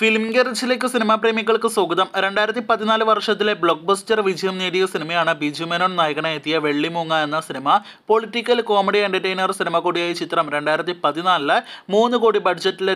film ഗെറിച്ചിലേക്ക് cinema പ്രേമികൾക്ക് സ്വാഗതം രണ്ടായിരത്തി പതിനാല് വർഷത്തിലെ ബ്ലോക്ക് ബസ്റ്റർ വിജയം നേടിയ സിനിമയാണ് ബിജു മേനോൻ നായകനായി എത്തിയ വെള്ളിമൂങ്ങ എന്ന cinema political comedy entertainer cinema കൂടിയായ ചിത്രം രണ്ടായിരത്തി പതിനാലില് മൂന്ന് കോടി ബഡ്ജറ്റിലെ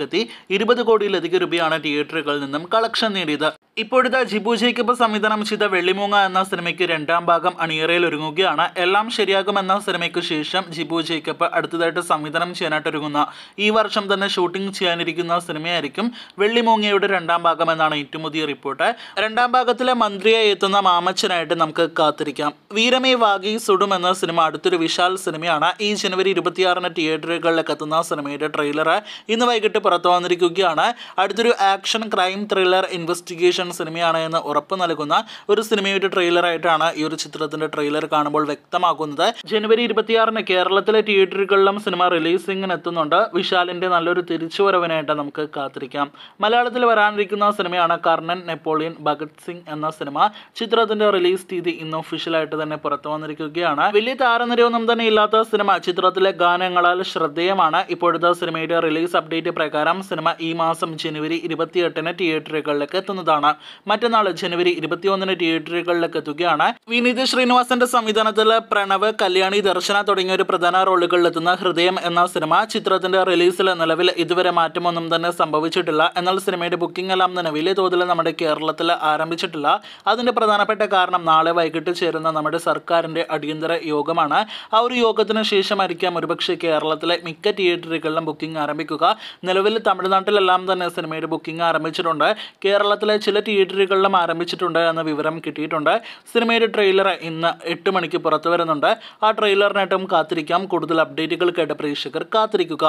എത്തി ഇരുപത് കോടിയിലധികം രൂപയാണ് തിയേറ്ററുകളിൽ നിന്നും കളക്ഷൻ നേടിയത് ഇപ്പോഴത്തെ ജിബു ജേക്കബ് സംവിധാനം ചെയ്ത വെള്ളിമൂങ്ങ എന്ന സിനിമയ്ക്ക് രണ്ടാം ഭാഗം അണിയറയിൽ ഒരുങ്ങുകയാണ് എല്ലാം ശരിയാകും എന്ന സിനിമയ്ക്ക് ശേഷം ജിബു ജേക്കബ് അടുത്തതായിട്ട് സംവിധാനം ചെയ്യാനായിട്ട് ഒരുങ്ങുന്ന ഈ വർഷം തന്നെ ഷൂട്ടിംഗ് ചെയ്യാനിരിക്കുന്ന സിനിമയായിരിക്കും വെള്ളിമൂങ്ങയുടെ രണ്ടാം ഭാഗം എന്നാണ് ഏറ്റവും പുതിയ റിപ്പോർട്ട് രണ്ടാം ഭാഗത്തിലെ മന്ത്രിയായി എത്തുന്ന മാമച്ചനായിട്ട് നമുക്ക് കാത്തിരിക്കാം വീരമേ വാഗി സുടും എന്ന സിനിമ അടുത്തൊരു വിശാൽ സിനിമയാണ് ഈ ജനുവരി ഇരുപത്തിയാറിന് തിയേറ്ററുകളിലേക്ക് എത്തുന്ന സിനിമയുടെ ട്രെയിലർ ഇന്ന് വൈകിട്ട് പുറത്തു വന്നിരിക്കുകയാണ് അടുത്തൊരു ആക്ഷൻ ക്രൈം ത്രില്ലർ ഇൻവെസ്റ്റിഗേഷൻ സിനിമയാണ് എന്ന് ഉറപ്പ് നൽകുന്ന ഒരു സിനിമയുടെ ട്രെയിലറായിട്ടാണ് ഈ ഒരു ചിത്രത്തിന്റെ ട്രെയിലർ കാണുമ്പോൾ വ്യക്തമാക്കുന്നത് ജനുവരി ഇരുപത്തിയാറിന് കേരളത്തിലെ തിയേറ്ററുകളിലും സിനിമ റിലീസിങ്ങിന് എത്തുന്നുണ്ട് വിശാലിന്റെ നല്ലൊരു തിരിച്ചുവരവിനായിട്ട് നമുക്ക് കാത്തിരിക്കാം മലയാളത്തിൽ വരാനിരിക്കുന്ന സിനിമയാണ് കർണൻ നെപ്പോളിയൻ ഭഗത് സിംഗ് എന്ന സിനിമ ചിത്രത്തിന്റെ റിലീസ് തീയതി ഇന്ന് ഒഫീഷ്യലായിട്ട് തന്നെ പുറത്തു വന്നിരിക്കുകയാണ് വലിയ താരനിരയൊന്നും തന്നെ ഇല്ലാത്ത സിനിമ ചിത്രത്തിലെ ഗാനങ്ങളാൽ ശ്രദ്ധേയമാണ് ഇപ്പോഴത്തെ സിനിമയുടെ റിലീസ് അപ്ഡേറ്റ് പ്രകാരം സിനിമ ഈ മാസം ജനുവരി ഇരുപത്തിയെട്ടിന് തിയേറ്ററുകളിലേക്ക് എത്തുന്നതാണ് മറ്റന്നാൾ ജനുവരി ഇരുപത്തിയൊന്നിന് തിയേറ്ററുകളിലേക്ക് എത്തുകയാണ് വിനീത് ശ്രീനിവാസന്റെ സംവിധാനത്തിൽ പ്രണവ് കല്യാണി ദർശന തുടങ്ങിയ ഒരു പ്രധാന റോളുകളിലെത്തുന്ന ഹൃദയം എന്ന സിനിമ ചിത്രത്തിന്റെ റിലീസിൽ നിലവിൽ ഇതുവരെ മാറ്റമൊന്നും തന്നെ സംഭവിച്ചിട്ടില്ല എന്നാൽ സിനിമയുടെ ബുക്കിംഗ് എല്ലാം തന്നെ വലിയ തോതിൽ നമ്മുടെ കേരളത്തിൽ ആരംഭിച്ചിട്ടില്ല അതിന്റെ പ്രധാനപ്പെട്ട കാരണം നാളെ വൈകിട്ട് ചേരുന്ന നമ്മുടെ സർക്കാരിന്റെ അടിയന്തര യോഗമാണ് ആ ഒരു യോഗത്തിന് ശേഷമായിരിക്കാം ഒരുപക്ഷെ കേരളത്തിലെ മിക്ക തിയേറ്ററുകളിലും ബുക്കിംഗ് ആരംഭിക്കുക നിലവിൽ തമിഴ്നാട്ടിലെല്ലാം തന്നെ സിനിമയുടെ ബുക്കിംഗ് ആരംഭിച്ചിട്ടുണ്ട് കേരളത്തിലെ ചില തിയേറ്ററുകളിലും ആരംഭിച്ചിട്ടുണ്ട് എന്ന വിവരം കിട്ടിയിട്ടുണ്ട് സിനിമയുടെ ട്രെയിലർ ഇന്ന് എട്ട് മണിക്ക് പുറത്തു വരുന്നുണ്ട് ആ ട്രെയിലറിനായിട്ടും കാത്തിരിക്കാം കൂടുതൽ അപ്ഡേറ്റുകൾക്കായിട്ട് പ്രേക്ഷകർ കാത്തിരിക്കുക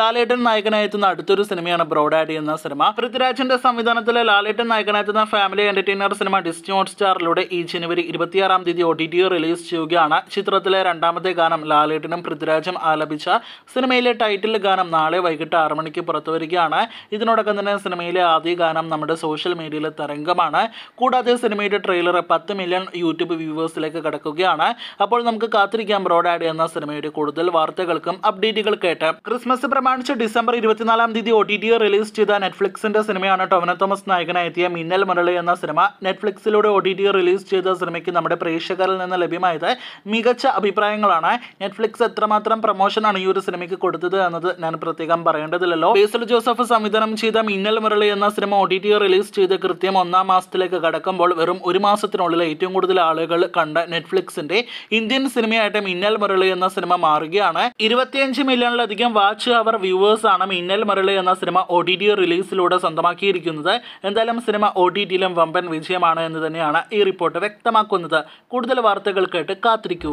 ലാലേട്ടൻ നായകനായെത്തുന്ന അടുത്തൊരു സിനിമയാണ് ബ്രോഡാഡി എന്ന സിനിമ പൃഥ്വിരാജിന്റെ സംവിധാനത്തിലെ ലാലേട്ടൻ നായകനായെത്തുന്ന ഫാമിലി എന്റർടൈനർ സിനിമ ഡിസ്നി ഹോട്ട്സ്റ്റാറിലൂടെ ഈ ജനുവരി ഇരുപത്തിയാറാം തീയതി ഒ ടി ടി റിലീസ് ചെയ്യുകയാണ് ചിത്രത്തിലെ രണ്ടാമത്തെ ഗാനം ലാലേട്ടനും പൃഥ്വിരാജും ആലപിച്ച സിനിമയിലെ ടൈറ്റിൽ ഗാനം നാളെ വൈകിട്ട് ആറ് മണിക്ക് പുറത്തുവരികയാണ് ഇതിനോടൊപ്പം തന്നെ സിനിമയിലെ ആദ്യ ഗാനം നമ്മുടെ സോഷ്യൽ മീഡിയയിൽ തരംഗമാണ് കൂടാതെ സിനിമയുടെ ട്രെയിലർ പത്ത് മില്യൺ യൂട്യൂബ് വ്യൂവേഴ്സിലേക്ക് കടക്കുകയാണ് അപ്പോൾ നമുക്ക് കാത്തിരിക്കാം ബ്രോഡാഡ് എന്ന സിനിമയുടെ കൂടുതൽ വാർത്തകൾക്കും അപ്ഡേറ്റുകൾ കേട്ട് ക്രിസ്മസ് പ്രമാണിച്ച് ഡിസംബർ ഇരുപത്തിനാലാം തീയതി ഒ ടി ടി റിലീസ് ചെയ്ത നെറ്റ്ഫ്ലിക്സിന്റെ സിനിമയാണ് ടൊവിനോ തോമസ് നായകനായെത്തിയ മിന്നൽ മുരളി എന്ന സിനിമ നെറ്റ്ഫ്ലിക്സിലൂടെ ഒ ടി ടി റിലീസ് ചെയ്ത സിനിമയ്ക്ക് നമ്മുടെ പ്രേക്ഷകരിൽ നിന്ന് ലഭ്യമായത് മികച്ച അഭിപ്രായങ്ങളാണ് നെറ്റ്ഫ്ലിക്സ് എത്രമാത്രം ആണ് ഈ ഒരു സിനിമയ്ക്ക് കൊടുത്തത് എന്നത് ഞാൻ പ്രത്യേകം പറയേണ്ടതില്ലല്ലോ ബേസൽ ജോസഫ് സംവിധാനം ചെയ്ത മിന്നൽ മുരളി എന്ന cinema O T T release ചെയ്ത് കൃത്യം കൃത്യം ഒന്നാം മാസത്തിലേക്ക് കടക്കുമ്പോൾ വെറും ഒരു മാസത്തിനുള്ളിൽ ഏറ്റവും കൂടുതൽ ആളുകൾ കണ്ട നെറ്റ്ഫ്ലിക്സിന്റെ ഇന്ത്യൻ സിനിമയായിട്ട് മിന്നൽ മുരളി എന്ന സിനിമ മാറുകയാണ് ഇരുപത്തിയഞ്ച് മില്യണിലധികം വാച്ച് അവർ വ്യൂവേഴ്സ് ആണ് മിന്നൽ മുരളി എന്ന സിനിമ ഒ ഡി ഡി റിലീസിലൂടെ സ്വന്തമാക്കിയിരിക്കുന്നത് എന്തായാലും സിനിമ ഒ ഡി ഡിയിലും വമ്പൻ വിജയമാണ് എന്ന് തന്നെയാണ് ഈ റിപ്പോർട്ട് വ്യക്തമാക്കുന്നത് കൂടുതൽ വാർത്തകൾ കേട്ട് കാത്തിരിക്കൂ